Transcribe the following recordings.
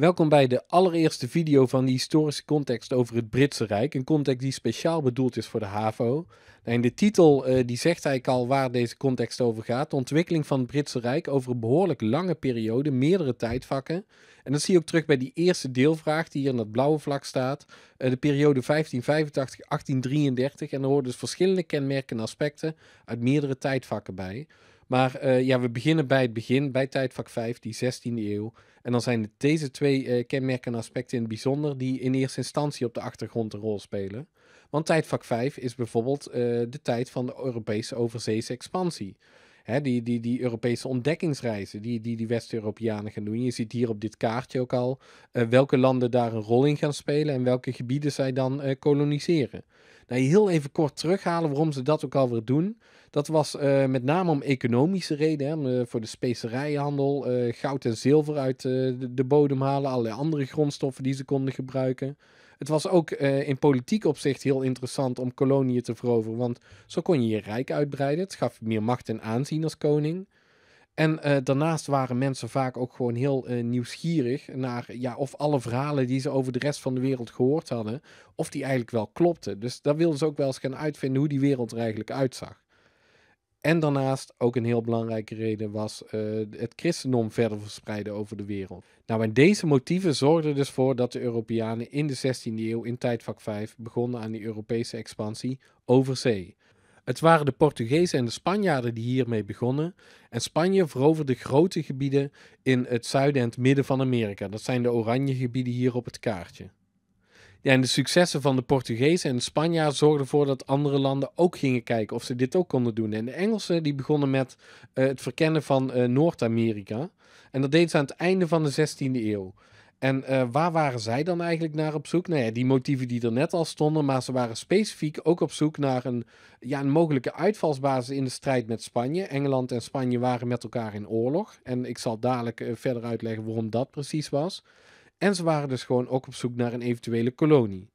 Welkom bij de allereerste video van de historische context over het Britse Rijk. Een context die speciaal bedoeld is voor de HAVO. En de titel eh, die zegt eigenlijk al waar deze context over gaat. De ontwikkeling van het Britse Rijk over een behoorlijk lange periode, meerdere tijdvakken. En dat zie je ook terug bij die eerste deelvraag die hier in dat blauwe vlak staat. Eh, de periode 1585-1833. En er horen dus verschillende kenmerken en aspecten uit meerdere tijdvakken bij. Maar eh, ja, we beginnen bij het begin, bij tijdvak 5, die 16e eeuw. En dan zijn het deze twee eh, kenmerkende aspecten in het bijzonder die in eerste instantie op de achtergrond een rol spelen. Want tijdvak 5 is bijvoorbeeld eh, de tijd van de Europese overzeese expansie hè, die, die, die Europese ontdekkingsreizen die die, die West-Europeanen gaan doen. Je ziet hier op dit kaartje ook al eh, welke landen daar een rol in gaan spelen en welke gebieden zij dan eh, koloniseren. Nou, heel even kort terughalen waarom ze dat ook al weer doen. Dat was eh, met name om economische redenen, hè, voor de specerijenhandel, goud en zilver uit de bodem halen, allerlei andere grondstoffen die ze konden gebruiken. Het was ook eh, in politiek opzicht heel interessant om koloniën te veroveren, want zo kon je je rijk uitbreiden. Het gaf meer macht en aanzien als koning. En eh, daarnaast waren mensen vaak ook gewoon heel eh, nieuwsgierig naar ja, of alle verhalen die ze over de rest van de wereld gehoord hadden, of die eigenlijk wel klopten. Dus daar wilden ze ook wel eens gaan uitvinden hoe die wereld er eigenlijk uitzag. En daarnaast ook een heel belangrijke reden was eh, het christendom verder verspreiden over de wereld. Nou, en deze motieven zorgden dus voor dat de Europeanen in de 16e eeuw in tijdvak 5 begonnen aan die Europese expansie over zee. Het waren de Portugezen en de Spanjaarden die hiermee begonnen. En Spanje veroverde grote gebieden in het zuiden en het midden van Amerika. Dat zijn de oranje gebieden hier op het kaartje. En de successen van de Portugezen en Spanjaarden zorgden ervoor dat andere landen ook gingen kijken of ze dit ook konden doen. En de Engelsen die begonnen met eh, het verkennen van eh, Noord-Amerika. En dat deden ze aan het einde van de 16e eeuw. En eh, waar waren zij dan eigenlijk naar op zoek? Nou ja, die motieven die er net al stonden, maar ze waren specifiek ook op zoek naar een, ja, een mogelijke uitvalsbasis in de strijd met Spanje. Engeland en Spanje waren met elkaar in oorlog. En ik zal dadelijk verder uitleggen waarom dat precies was en ze waren dus gewoon ook op zoek naar een eventuele kolonie.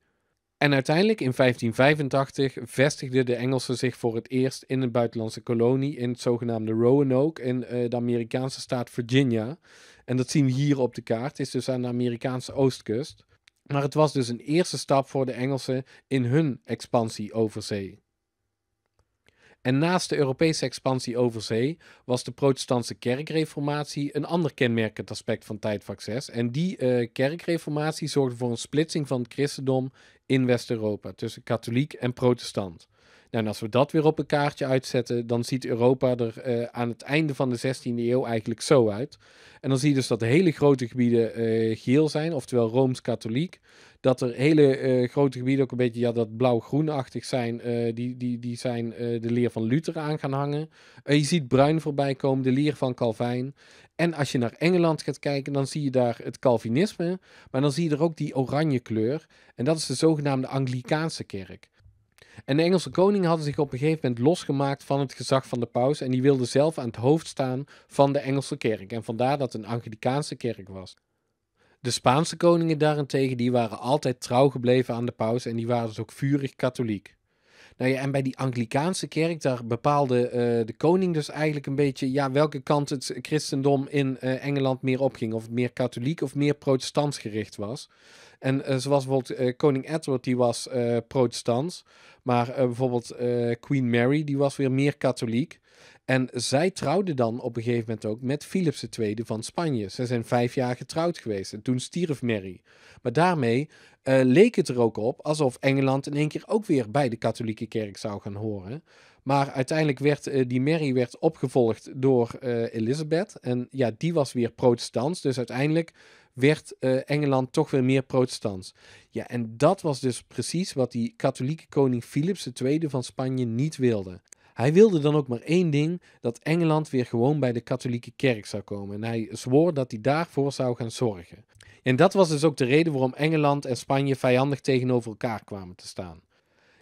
En uiteindelijk in 1585 vestigden de Engelsen zich voor het eerst in een buitenlandse kolonie in het zogenaamde Roanoke in eh, de Amerikaanse staat Virginia. En dat zien we hier op de kaart, het is dus aan de Amerikaanse oostkust. Maar het was dus een eerste stap voor de Engelsen in hun expansie over zee. En naast de Europese expansie over zee was de protestantse kerkreformatie een ander kenmerkend aspect van tijdvak 6. En die eh, kerkreformatie zorgde voor een splitsing van het christendom in West-Europa tussen katholiek en protestant. Nou, en als we dat weer op een kaartje uitzetten, dan ziet Europa er eh, aan het einde van de 16e eeuw eigenlijk zo uit. En dan zie je dus dat hele grote gebieden eh, geel zijn, oftewel rooms-katholiek. Dat er hele eh, grote gebieden ook een beetje ja, dat blauw-groenachtig zijn, die, die, die zijn de leer van Luther aan gaan hangen. je ziet bruin voorbij komen, de leer van Calvijn. En als je naar Engeland gaat kijken, dan zie je daar het Calvinisme, maar dan zie je er ook die oranje kleur. En dat is de zogenaamde Anglikaanse kerk. En de Engelse koning hadden zich op een gegeven moment losgemaakt van het gezag van de paus en die wilde zelf aan het hoofd staan van de Engelse kerk. En vandaar dat het een Anglicaanse kerk was. De Spaanse koningen daarentegen, die waren altijd trouw gebleven aan de paus en die waren dus ook vurig katholiek. Nou ja, en bij die Anglikaanse kerk, daar bepaalde eh, de koning dus eigenlijk een beetje ja, welke kant het christendom in eh, Engeland meer opging. Of het meer katholiek of meer protestants gericht was. En eh, zoals bijvoorbeeld koning Edward, die was uh, protestants. Maar bijvoorbeeld Queen Mary, die was weer meer katholiek. En zij trouwde dan op een gegeven moment ook met Philips II van Spanje. Ze zijn vijf jaar getrouwd geweest en toen stierf Mary. Maar daarmee eh, leek het er ook op alsof Engeland in één keer ook weer bij de katholieke kerk zou gaan horen. Maar uiteindelijk werd eh, die Mary werd opgevolgd door uh, Elizabeth. En ja, die was weer protestants. Dus uiteindelijk werd Engeland toch weer meer protestants. Ja, en dat was dus precies wat die katholieke koning Philips II van Spanje niet wilde. Hij wilde dan ook maar één ding: dat Engeland weer gewoon bij de katholieke kerk zou komen. En hij zwoer dat hij daarvoor zou gaan zorgen. En dat was dus ook de reden waarom Engeland en Spanje vijandig tegenover elkaar kwamen te staan.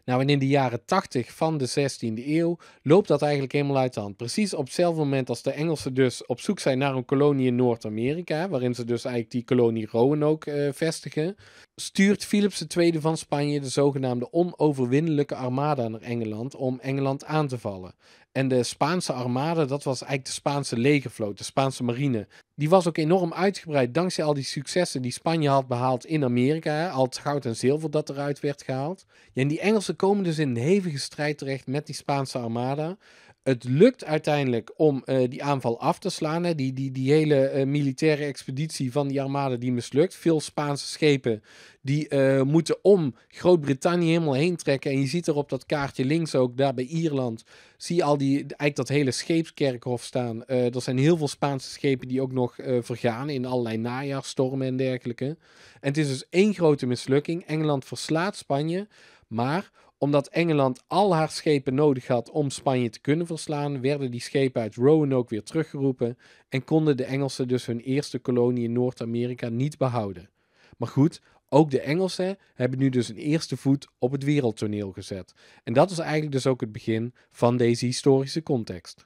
Nou, en in de jaren 80 van de 16e eeuw loopt dat eigenlijk helemaal uit de hand. Precies op hetzelfde moment als de Engelsen dus op zoek zijn naar een kolonie in Noord-Amerika, waarin ze dus eigenlijk die kolonie Roanoke eh, vestigen, stuurt Philips II van Spanje de zogenaamde onoverwinnelijke armada naar Engeland om Engeland aan te vallen. En de Spaanse armada, dat was eigenlijk de Spaanse legervloot, de Spaanse marine. Die was ook enorm uitgebreid dankzij al die successen die Spanje had behaald in Amerika. Al het goud en zilver dat eruit werd gehaald. en die Engelsen komen dus in een hevige strijd terecht met die Spaanse armada het lukt uiteindelijk om eh, die aanval af te slaan. Hè. Die, die, die hele eh, militaire expeditie van die armada die mislukt. Veel Spaanse schepen die eh, moeten om Groot-Brittannië helemaal heen trekken. En je ziet er op dat kaartje links ook, daar bij Ierland, zie je al die, eigenlijk dat hele scheepskerkhof staan. er zijn heel veel Spaanse schepen die ook nog vergaan in allerlei najaarstormen en dergelijke. En het is dus één grote mislukking. Engeland verslaat Spanje, maar omdat Engeland al haar schepen nodig had om Spanje te kunnen verslaan, werden die schepen uit Roanoke weer teruggeroepen en konden de Engelsen dus hun eerste kolonie in Noord-Amerika niet behouden. Maar goed, ook de Engelsen hebben nu dus een eerste voet op het wereldtoneel gezet. En dat is eigenlijk dus ook het begin van deze historische context.